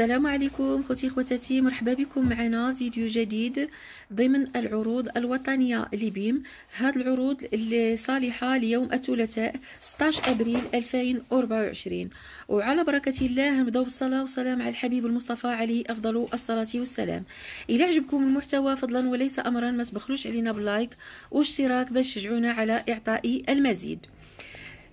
السلام عليكم خوتي خواتاتي مرحبا بكم معنا فيديو جديد ضمن العروض الوطنية لبيم هاد العروض صالحة ليوم الثلاثاء 16 أبريل 2024 وعلى بركة الله نبداو بالصلاة والسلام على الحبيب المصطفى عليه أفضل الصلاة والسلام إلى عجبكم المحتوى فضلا وليس أمرا ما تبخلوش علينا باللايك واشتراك باش تشجعونا على إعطاء المزيد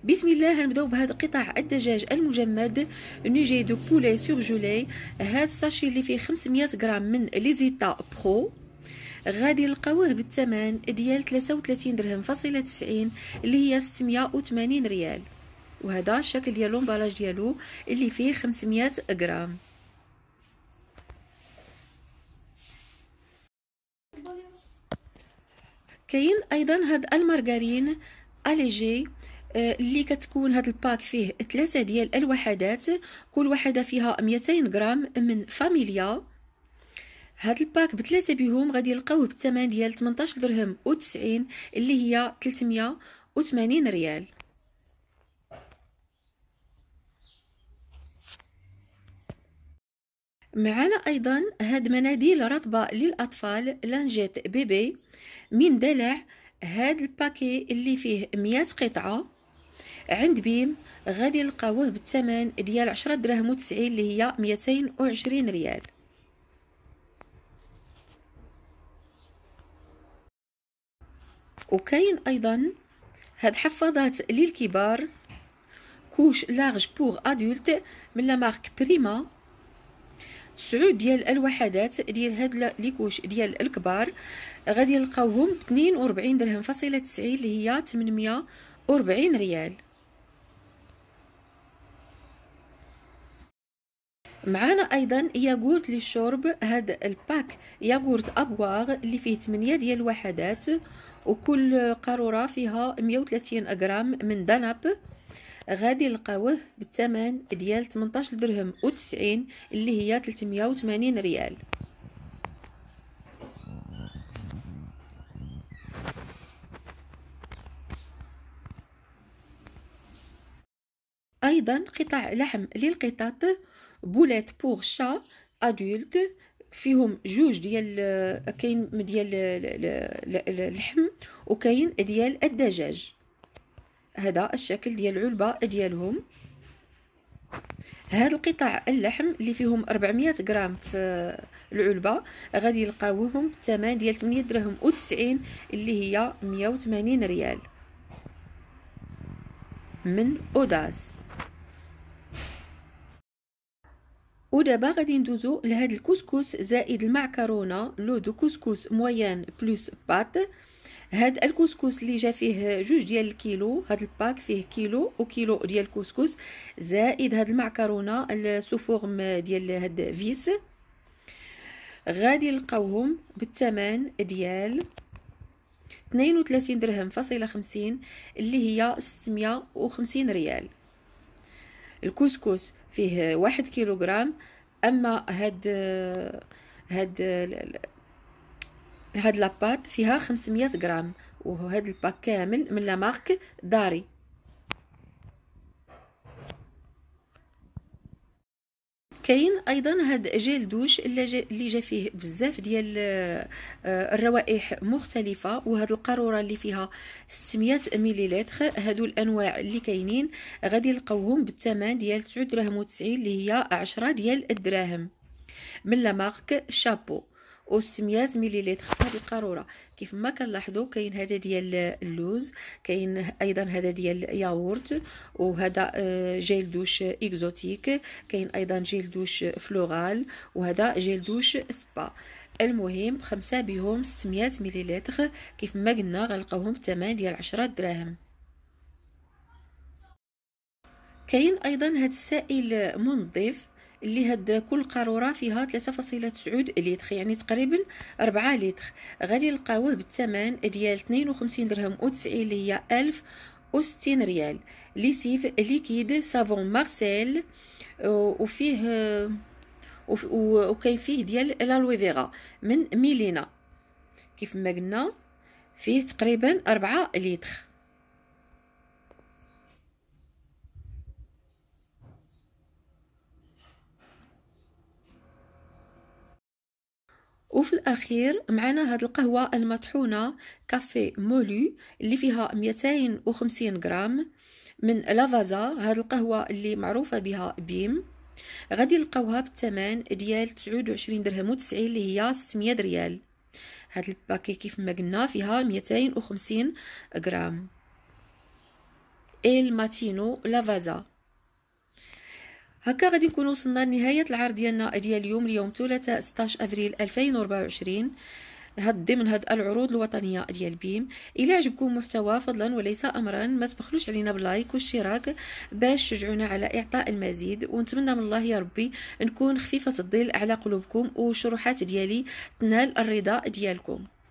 بسم الله نبداو بهذا قطع الدجاج المجمد نيجي دو بولاي سورجولي هاد الساشي اللي فيه 500 غرام من ليزيتا برو غادي نلقاوه بالثمن ديال 33 درهم فاصله 90 اللي هي 680 ريال وهذا الشكل ديال لومبالاج ديالو اللي فيه 500 غرام كاين ايضا هاد المارغرين اليجي آه، اللي كتكون هذا الباك فيه ثلاثه ديال الوحدات كل وحده فيها 200 غرام من فاميليا هاد الباك بثلاثه بهم غادي يلقاوه بالثمن ديال 18 درهم و90 اللي هي 380 ريال معنا ايضا هاد مناديل رطبه للاطفال لانجيت بيبي من دلع هاد الباكي اللي فيه 100 قطعه عند بيم غادي نلقاوه بالثمن ديال 10 دراهم و90 اللي هي 220 ريال وكاين ايضا هاد حفاضات للكبار كوش لارج بوغ ادولت من لا مارك بريما تسعود ديال الوحدات ديال هاد لي كوش ديال الكبار غادي نلقاوهم ب 42 درهم فاصله 90 اللي هي 840 ريال معانا ايضا ياغورت للشرب هذا الباك ياغورت ابواغ اللي فيه 8 ديال الوحدات وكل قاروره فيها 130 غرام من دنب غادي نلقاوه بالثمن ديال 18 درهم و90 اللي هي 380 ريال ايضا قطع لحم للقطط بولات بور شا ادولت فيهم جوج ديال كاين ديال اللحم وكاين ديال الدجاج هذا الشكل ديال العلبه ديالهم هاد القطع اللحم اللي فيهم 400 غرام في العلبه غادي يلقاوهم بالثمن ديال 8 درهم و90 اللي هي 180 ريال من اوداس ودابا غادي ندوزو لهاد الكسكس زائد المعكرونه لو دو كسكس مويان بلوس بات هاد الكسكس اللي جا فيه جوج ديال الكيلو هاد الباك فيه كيلو وكيلو ديال الكسكس زائد هاد المعكرونه السوفورم ديال هاد فيس غادي نلقاوهم بالثمن ديال 32 درهم فاصله 50 اللي هي 650 ريال الكسكس فيه واحد كيلوغرام اما هاد هاد هاد لاباط فيها 500 غرام وهاد الباك كامل من لا مارك داري كاين ايضا هذا جيل دوش اللي جا فيه بزاف ديال آه، الروائح مختلفه وهاد القاروره اللي فيها 600 مليلتر هادو الانواع اللي كاينين غادي نلقاوهم بالثمن ديال 9 درهم و90 اللي هي 10 ديال الدراهم من لا مارك شابو و600 مليلتر في هذه القاروره كيف ما كنلاحظوا كاين هذا ديال اللوز كاين ايضا هذا ديال ياغورت وهذا آه، جيل دوش اكزوتيك كاين ايضا جيل دوش فلورال وهذا جيل دوش سبا المهم خمسه بهم 600 مليلتر كيف ما قلنا غنلقاوهم بثمن ديال 10 دراهم كاين ايضا هذا السائل منظف اللي هاد كل قاروره فيها 3.9 لتر يعني تقريبا 4 لتر غادي نلقاوه بالثمن ديال 52 درهم و90 اللي هي 1060 ريال ليسيف ليكيد صابون مارسيل وفيه وكاين فيه ديال لالوي فيغا من ميلينا كيف ما قلنا فيه تقريبا 4 لتر وفي الأخير معنا هاد القهوة المطحونة كافي مولو اللي فيها 250 غرام من لافازا هاد القهوة اللي معروفة بها بيم غادي نلقاوها بالثمن ديال 29 درهم و90 اللي هي 600 ريال هاد الباكي كيف ما قلنا فيها 250 غرام إل ماتينو لافازا هكا غادي نكون وصلنا لنهايه العرض ديالنا ديال اليوم اليوم ثلاثاء 16 افريل 2024 هاد ضمن هاد العروض الوطنيه ديال بيم الى عجبكم المحتوى فضلا وليس امرا ما تبخلوش علينا باللايك والاشتراك باش تشجعونا على اعطاء المزيد ونتمنى من الله يا ربي نكون خفيفه الظل على قلوبكم وشروحات ديالي تنال الرضا ديالكم